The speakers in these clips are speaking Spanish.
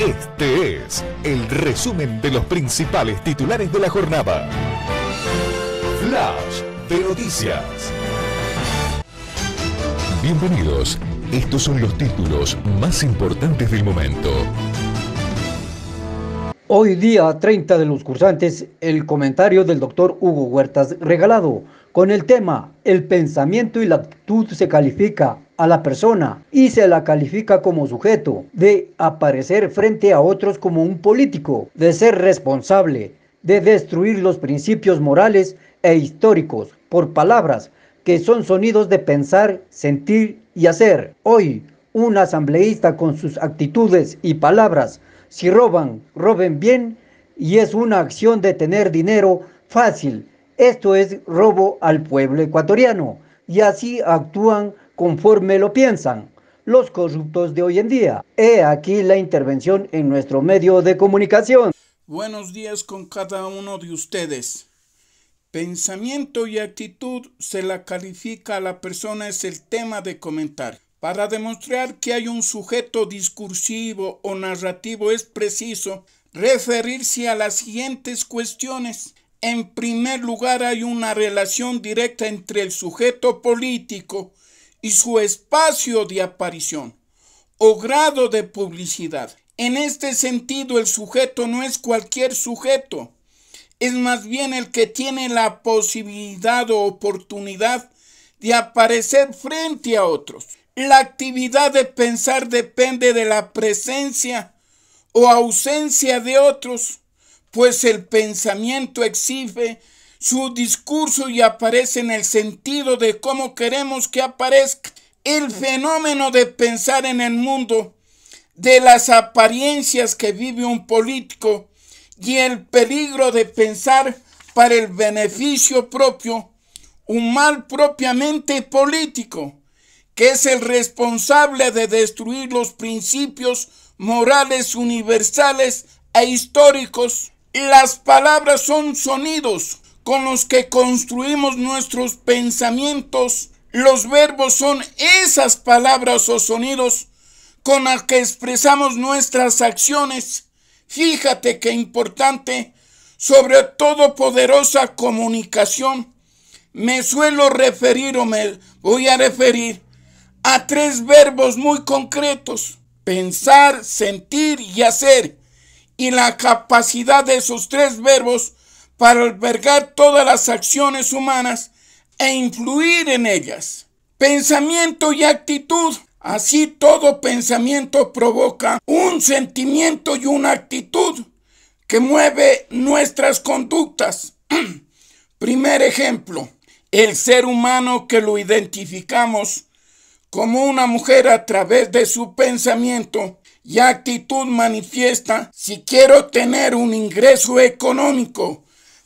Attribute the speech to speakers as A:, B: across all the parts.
A: Este es el resumen de los principales titulares de la jornada. Flash de noticias. Bienvenidos. Estos son los títulos más importantes del momento. Hoy día 30 de los cursantes, el comentario del doctor Hugo Huertas regalado con el tema El pensamiento y la actitud se califica a la persona y se la califica como sujeto, de aparecer frente a otros como un político, de ser responsable, de destruir los principios morales e históricos por palabras que son sonidos de pensar, sentir y hacer. Hoy, un asambleísta con sus actitudes y palabras, si roban, roben bien y es una acción de tener dinero fácil. Esto es robo al pueblo ecuatoriano y así actúan conforme lo piensan los corruptos de hoy en día. He aquí la intervención en nuestro medio de comunicación. Buenos días con cada uno de ustedes. Pensamiento y actitud se la califica a la persona es el tema de comentar. Para demostrar que hay un sujeto discursivo o narrativo es preciso referirse a las siguientes cuestiones. En primer lugar hay una relación directa entre el sujeto político y su espacio de aparición o grado de publicidad. En este sentido, el sujeto no es cualquier sujeto, es más bien el que tiene la posibilidad o oportunidad de aparecer frente a otros. La actividad de pensar depende de la presencia o ausencia de otros, pues el pensamiento exige su discurso y aparece en el sentido de cómo queremos que aparezca el fenómeno de pensar en el mundo, de las apariencias que vive un político y el peligro de pensar para el beneficio propio, un mal propiamente político, que es el responsable de destruir los principios morales universales e históricos. Las palabras son sonidos con los que construimos nuestros pensamientos. Los verbos son esas palabras o sonidos con las que expresamos nuestras acciones. Fíjate qué importante, sobre todo poderosa comunicación. Me suelo referir o me voy a referir a tres verbos muy concretos. Pensar, sentir y hacer. Y la capacidad de esos tres verbos para albergar todas las acciones humanas e influir en ellas. Pensamiento y actitud. Así todo pensamiento provoca un sentimiento y una actitud que mueve nuestras conductas. Primer ejemplo, el ser humano que lo identificamos como una mujer a través de su pensamiento y actitud manifiesta si quiero tener un ingreso económico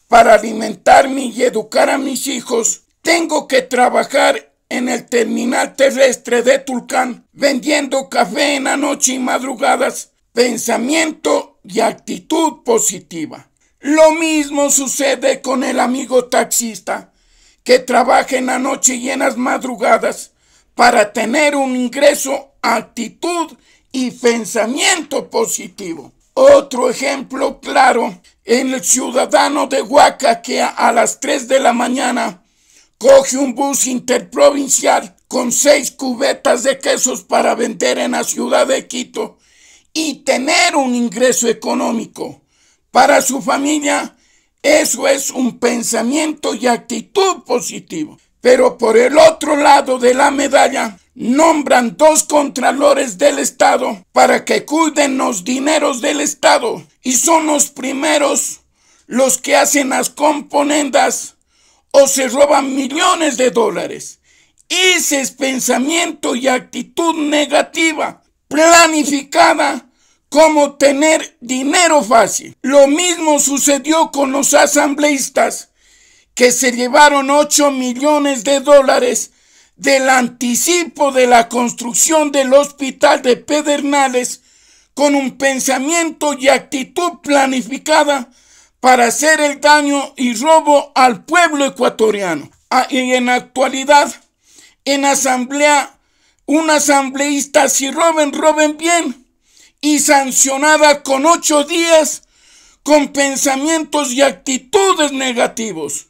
A: para alimentarme y educar a mis hijos, tengo que trabajar en el terminal terrestre de Tulcán, vendiendo café en la noche y madrugadas, pensamiento y actitud positiva. Lo mismo sucede con el amigo taxista, que trabaja en la noche y en las madrugadas para tener un ingreso, actitud y pensamiento positivo. Otro ejemplo claro el ciudadano de Huaca que a las 3 de la mañana coge un bus interprovincial con seis cubetas de quesos para vender en la ciudad de Quito y tener un ingreso económico. Para su familia, eso es un pensamiento y actitud positivo. Pero por el otro lado de la medalla, nombran dos contralores del Estado para que cuiden los dineros del Estado y son los primeros los que hacen las componendas o se roban millones de dólares. Ese es pensamiento y actitud negativa, planificada como tener dinero fácil. Lo mismo sucedió con los asambleístas que se llevaron 8 millones de dólares del anticipo de la construcción del hospital de Pedernales con un pensamiento y actitud planificada para hacer el daño y robo al pueblo ecuatoriano. Ah, y en actualidad, en asamblea, un asambleísta, si roben, roben bien, y sancionada con ocho días con pensamientos y actitudes negativos,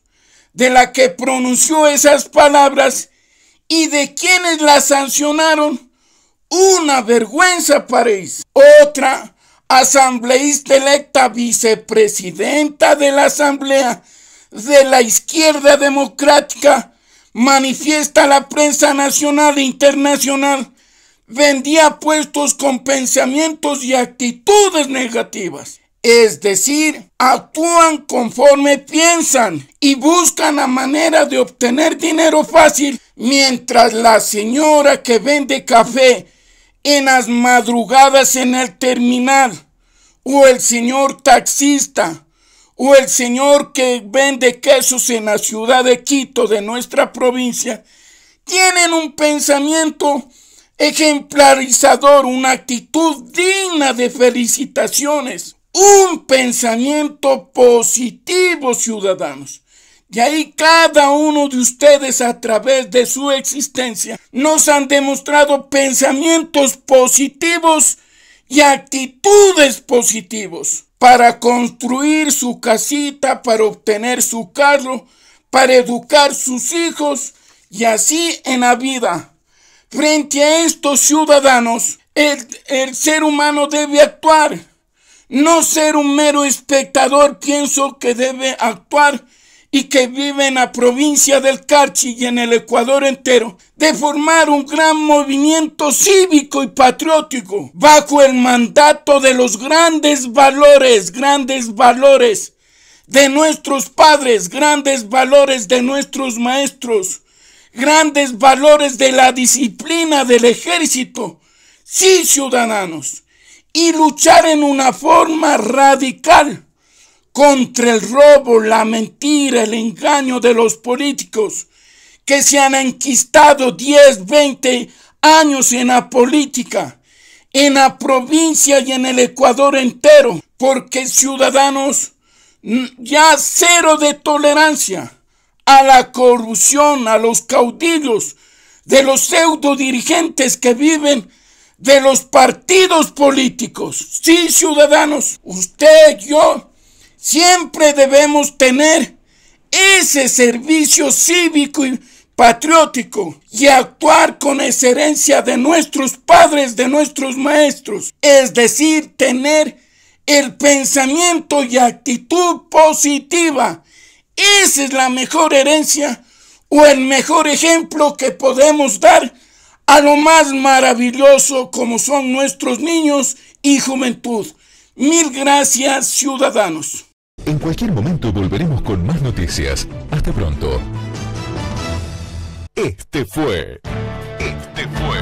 A: de la que pronunció esas palabras y de quienes la sancionaron, una vergüenza París. Otra asambleísta electa vicepresidenta de la Asamblea de la Izquierda Democrática manifiesta a la prensa nacional e internacional vendía puestos con pensamientos y actitudes negativas. Es decir, actúan conforme piensan y buscan la manera de obtener dinero fácil mientras la señora que vende café en las madrugadas en el terminal, o el señor taxista, o el señor que vende quesos en la ciudad de Quito de nuestra provincia, tienen un pensamiento ejemplarizador, una actitud digna de felicitaciones, un pensamiento positivo, ciudadanos. Y ahí cada uno de ustedes a través de su existencia nos han demostrado pensamientos positivos y actitudes positivos para construir su casita, para obtener su carro, para educar sus hijos y así en la vida. Frente a estos ciudadanos, el, ser humano debe actuar, no ser un mero espectador, pienso que debe actuar y que vive en la provincia del Carchi y en el Ecuador entero, de formar un gran movimiento cívico y patriótico bajo el mandato de los grandes valores, grandes valores de nuestros padres, grandes valores de nuestros maestros, grandes valores de la disciplina del ejército. Sí, ciudadanos, y luchar en una forma radical contra el robo, la mentira, el engaño de los políticos que se han enquistado 10, 20 años en la política, en la provincia y en el Ecuador entero, porque ciudadanos mm, ya cero de tolerancia a la corrupción, a los caudillos, de los pseudo dirigentes que viven de los partidos políticos. Sí, ciudadanos, usted, yo, Siempre debemos tener ese servicio cívico y patriótico y actuar con esa herencia de nuestros padres, de nuestros maestros, es decir, tener el pensamiento y actitud positiva. Esa es la mejor herencia o el mejor ejemplo que podemos dar a lo más maravilloso como son nuestros niños y juventud. Mil gracias, ciudadanos. En cualquier momento volveremos con más noticias. Hasta pronto. Este fue. Este fue.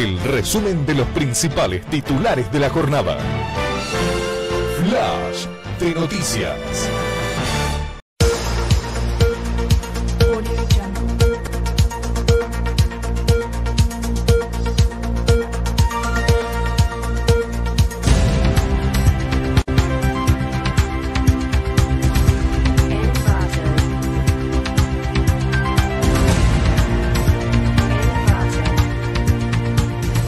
A: El resumen de los principales titulares de la jornada. Flash de noticias.